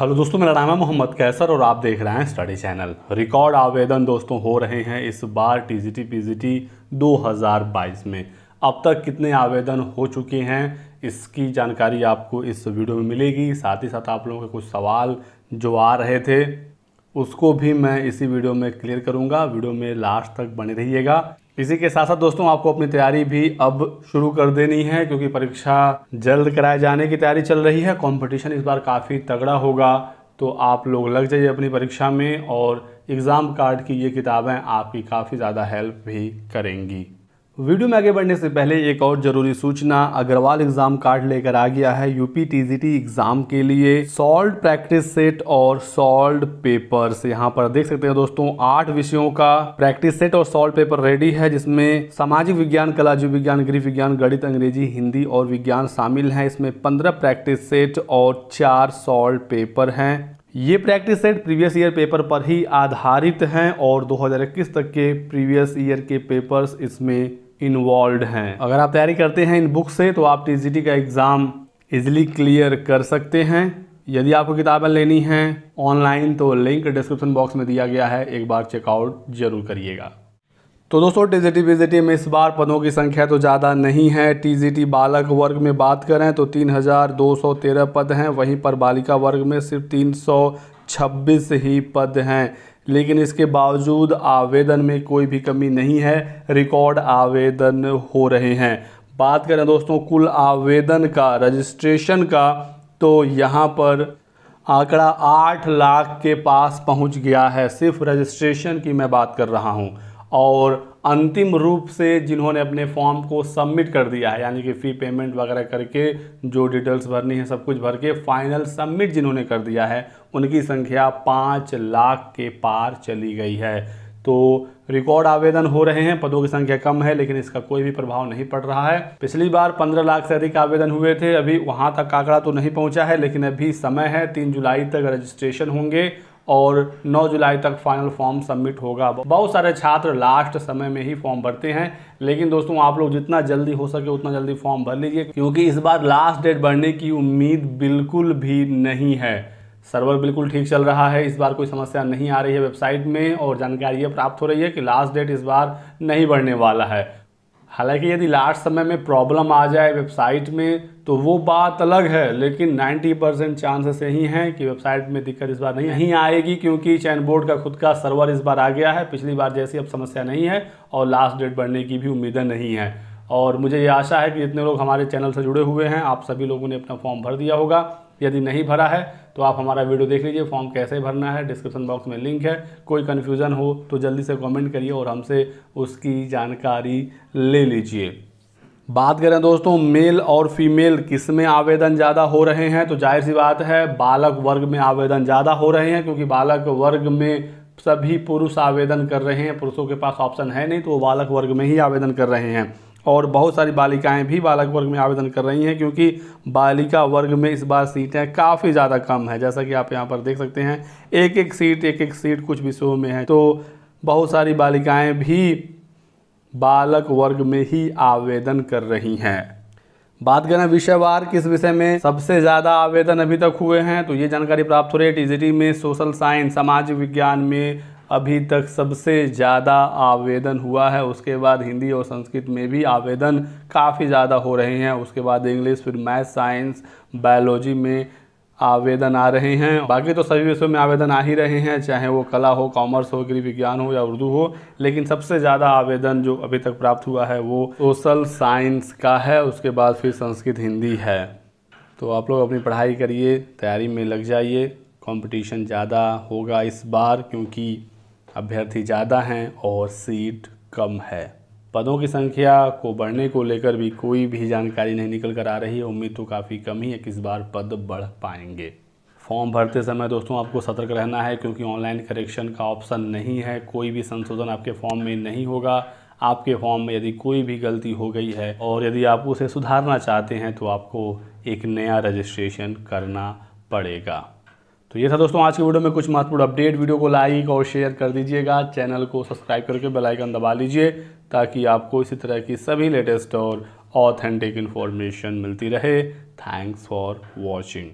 hello दोस्तों मेरा नाम है मोहम्मद कैसर और आप देख रहे हैं स्टडी चैनल रिकॉर्ड आवेदन दोस्तों हो रहे हैं इस बार टीजीटी पीजीटी 2022 में अब तक कितने आवेदन हो चुके हैं इसकी जानकारी आपको इस वीडियो में मिलेगी साथ ही साथ आप लोगों के कुछ सवाल जो आ रहे थे उसको भी मैं इसी वीडियो में क्लियर करूंगा वीडियो में लास्ट तक बने रहिएगा इसी के साथ साथ दोस्तों आपको अपनी तैयारी भी अब शुरू कर देनी है क्योंकि परीक्षा जल्द कराए जाने की तैयारी चल रही है कंपटीशन इस बार काफ़ी तगड़ा होगा तो आप लोग लग जाइए अपनी परीक्षा में और एग्ज़ाम कार्ड की ये किताबें आपकी काफ़ी ज़्यादा हेल्प भी करेंगी वीडियो में आगे बढ़ने से पहले एक और जरूरी सूचना अग्रवाल एग्जाम कार्ड लेकर आ गया है यूपी टीजीटी एग्जाम के लिए सॉल्ड प्रैक्टिस सेट और सॉल्ड पेपर यहाँ पर देख सकते हैं दोस्तों आठ विषयों का प्रैक्टिस सेट और सॉल्ड पेपर रेडी है जिसमें सामाजिक विज्ञान कला जीव विज्ञान गृह विज्ञान गणित अंग्रेजी हिंदी और विज्ञान शामिल है इसमें पंद्रह प्रैक्टिस सेट और चार सॉल्ड पेपर है ये practice set previous year paper पर ही आधारित हैं और 2021 तक के प्रीवियस ईयर के पेपर्स इसमें इन्वॉल्व हैं अगर आप तैयारी करते हैं इन बुक से तो आप टी का एग्ज़ाम इजिली क्लियर कर सकते हैं यदि आपको किताबें लेनी हैं ऑनलाइन तो लिंक डिस्क्रिप्शन बॉक्स में दिया गया है एक बार चेकआउट जरूर करिएगा तो दोस्तों टी बीजीटी में इस बार पदों की संख्या तो ज़्यादा नहीं है टी बालक वर्ग में बात करें तो 3,213 पद हैं वहीं पर बालिका वर्ग में सिर्फ 326 ही पद हैं लेकिन इसके बावजूद आवेदन में कोई भी कमी नहीं है रिकॉर्ड आवेदन हो रहे हैं बात करें दोस्तों कुल आवेदन का रजिस्ट्रेशन का तो यहाँ पर आंकड़ा आठ लाख के पास पहुँच गया है सिर्फ रजिस्ट्रेशन की मैं बात कर रहा हूँ और अंतिम रूप से जिन्होंने अपने फॉर्म को सबमिट कर दिया है यानी कि फ़ी पेमेंट वगैरह करके जो डिटेल्स भरनी है सब कुछ भर के फाइनल सबमिट जिन्होंने कर दिया है उनकी संख्या पाँच लाख के पार चली गई है तो रिकॉर्ड आवेदन हो रहे हैं पदों की संख्या कम है लेकिन इसका कोई भी प्रभाव नहीं पड़ रहा है पिछली बार 15 लाख से अधिक आवेदन हुए थे अभी वहां तक आंकड़ा तो नहीं पहुंचा है लेकिन अभी समय है 3 जुलाई तक रजिस्ट्रेशन होंगे और 9 जुलाई तक फाइनल फॉर्म सबमिट होगा बहुत सारे छात्र लास्ट समय में ही फॉर्म भरते हैं लेकिन दोस्तों आप लोग जितना जल्दी हो सके उतना जल्दी फॉर्म भर लीजिए क्योंकि इस बार लास्ट डेट बढ़ने की उम्मीद बिल्कुल भी नहीं है सर्वर बिल्कुल ठीक चल रहा है इस बार कोई समस्या नहीं आ रही है वेबसाइट में और जानकारी ये प्राप्त हो रही है कि लास्ट डेट इस बार नहीं बढ़ने वाला है हालांकि यदि लास्ट समय में प्रॉब्लम आ जाए वेबसाइट में तो वो बात अलग है लेकिन 90 परसेंट चांसेस यही हैं कि वेबसाइट में दिक्कत इस बार नहीं नहीं आएगी क्योंकि चैन बोर्ड का खुद का सर्वर इस बार आ गया है पिछली बार जैसी अब समस्या नहीं है और लास्ट डेट बढ़ने की भी उम्मीदें नहीं है और मुझे ये आशा है कि इतने लोग हमारे चैनल से जुड़े हुए हैं आप सभी लोगों ने अपना फॉर्म भर दिया होगा यदि नहीं भरा है तो आप हमारा वीडियो देख लीजिए फॉर्म कैसे भरना है डिस्क्रिप्शन बॉक्स में लिंक है कोई कन्फ्यूज़न हो तो जल्दी से कमेंट करिए और हमसे उसकी जानकारी ले लीजिए बात करें दोस्तों मेल और फीमेल किस में आवेदन ज़्यादा हो रहे हैं तो जाहिर सी बात है बालक वर्ग में आवेदन ज़्यादा हो रहे हैं क्योंकि बालक वर्ग में सभी पुरुष आवेदन कर रहे हैं पुरुषों के पास ऑप्शन है नहीं तो वो बालक वर्ग में ही आवेदन कर रहे हैं और बहुत सारी बालिकाएं भी बालक वर्ग में आवेदन कर रही हैं क्योंकि बालिका वर्ग में इस बार सीटें काफ़ी ज़्यादा कम है जैसा कि आप यहाँ पर देख सकते हैं एक एक सीट एक एक सीट कुछ विषयों में है तो बहुत सारी बालिकाएँ भी बालक वर्ग में ही आवेदन कर रही हैं बात करें विषयवार किस विषय में सबसे ज़्यादा आवेदन अभी तक हुए हैं तो ये जानकारी प्राप्त हो रही है टी में सोशल साइंस सामाजिक विज्ञान में अभी तक सबसे ज़्यादा आवेदन हुआ है उसके बाद हिंदी और संस्कृत में भी आवेदन काफ़ी ज़्यादा हो रहे हैं उसके बाद इंग्लिश फिर मैथ साइंस बायोलॉजी में आवेदन आ रहे हैं बाकी तो सभी विषयों में आवेदन आ ही रहे हैं चाहे वो कला हो कॉमर्स हो गृह विज्ञान हो या उर्दू हो लेकिन सबसे ज़्यादा आवेदन जो अभी तक प्राप्त हुआ है वो सोशल साइंस का है उसके बाद फिर संस्कृत हिंदी है तो आप लोग अपनी पढ़ाई करिए तैयारी में लग जाइए कंपटीशन ज़्यादा होगा इस बार क्योंकि अभ्यर्थी ज़्यादा हैं और सीट कम है पदों की संख्या को बढ़ने को लेकर भी कोई भी जानकारी नहीं निकल कर आ रही है उम्मीद तो काफ़ी कम ही है कि इस बार पद बढ़ पाएंगे फॉर्म भरते समय दोस्तों आपको सतर्क रहना है क्योंकि ऑनलाइन करेक्शन का ऑप्शन नहीं है कोई भी संशोधन आपके फॉर्म में नहीं होगा आपके फॉर्म में यदि कोई भी गलती हो गई है और यदि आप उसे सुधारना चाहते हैं तो आपको एक नया रजिस्ट्रेशन करना पड़ेगा तो ये था दोस्तों आज की वीडियो में कुछ महत्वपूर्ण अपडेट वीडियो को लाइक और शेयर कर दीजिएगा चैनल को सब्सक्राइब करके बेल आइकन दबा लीजिए ताकि आपको इसी तरह की सभी लेटेस्ट और ऑथेंटिक इन्फॉर्मेशन मिलती रहे थैंक्स फॉर वॉचिंग